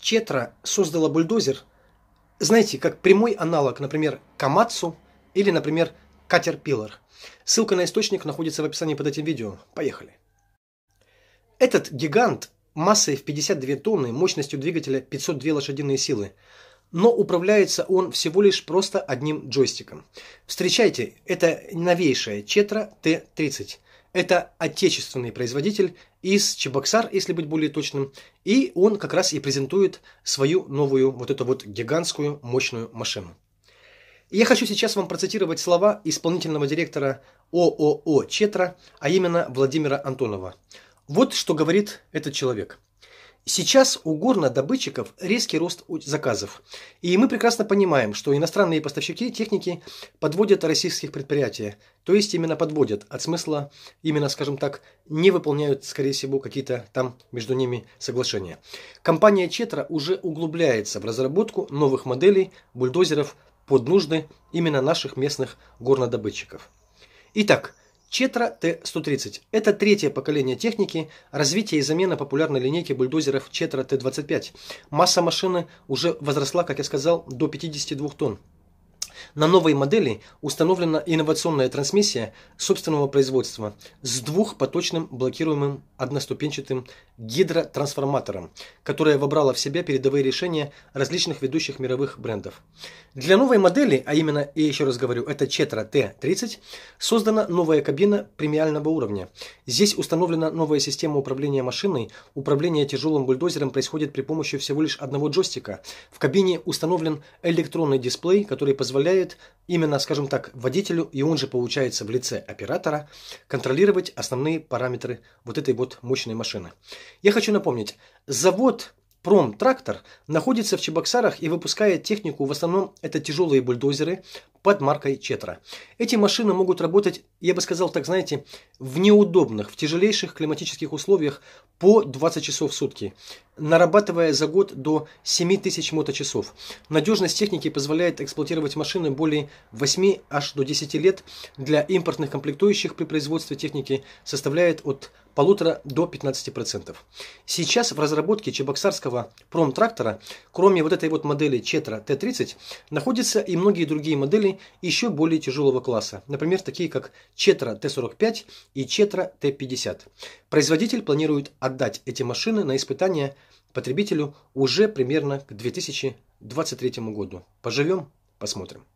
Четра создала бульдозер, знаете, как прямой аналог, например, Камацу или, например, Катерпиллар. Ссылка на источник находится в описании под этим видео. Поехали. Этот гигант массой в 52 тонны, мощностью двигателя 502 лошадиные силы, но управляется он всего лишь просто одним джойстиком. Встречайте, это новейшая Четра Т-30. Это отечественный производитель, из Чебоксар, если быть более точным. И он как раз и презентует свою новую вот эту вот гигантскую мощную машину. я хочу сейчас вам процитировать слова исполнительного директора ООО «Четра», а именно Владимира Антонова. Вот что говорит этот человек. Сейчас у горнодобытчиков резкий рост заказов. И мы прекрасно понимаем, что иностранные поставщики техники подводят российских предприятий. То есть именно подводят от смысла, именно, скажем так, не выполняют, скорее всего, какие-то там между ними соглашения. Компания Четра уже углубляется в разработку новых моделей бульдозеров под нужды именно наших местных горнодобытчиков. Итак, Четра Т-130 – это третье поколение техники, развитие и замена популярной линейки бульдозеров Четра Т-25. Масса машины уже возросла, как я сказал, до 52 тонн. На новой модели установлена инновационная трансмиссия собственного производства с двухпоточным блокируемым одноступенчатым гидротрансформатором, которая вобрала в себя передовые решения различных ведущих мировых брендов. Для новой модели, а именно, я еще раз говорю, это Четра т 30 создана новая кабина премиального уровня. Здесь установлена новая система управления машиной. Управление тяжелым бульдозером происходит при помощи всего лишь одного джойстика. В кабине установлен электронный дисплей, который позволяет позволяет именно, скажем так, водителю, и он же получается в лице оператора, контролировать основные параметры вот этой вот мощной машины. Я хочу напомнить, завод Промтрактор находится в Чебоксарах и выпускает технику, в основном это тяжелые бульдозеры под маркой Четра. Эти машины могут работать, я бы сказал так, знаете, в неудобных, в тяжелейших климатических условиях по 20 часов в сутки, нарабатывая за год до 7000 моточасов. Надежность техники позволяет эксплуатировать машины более 8 аж до 10 лет. Для импортных комплектующих при производстве техники составляет от полутора до 15%. Сейчас в разработке чебоксарского промтрактора, кроме вот этой вот модели Четра Т-30, находятся и многие другие модели, еще более тяжелого класса, например, такие как Четра Т-45 и Четра Т-50. Производитель планирует отдать эти машины на испытания потребителю уже примерно к 2023 году. Поживем, посмотрим.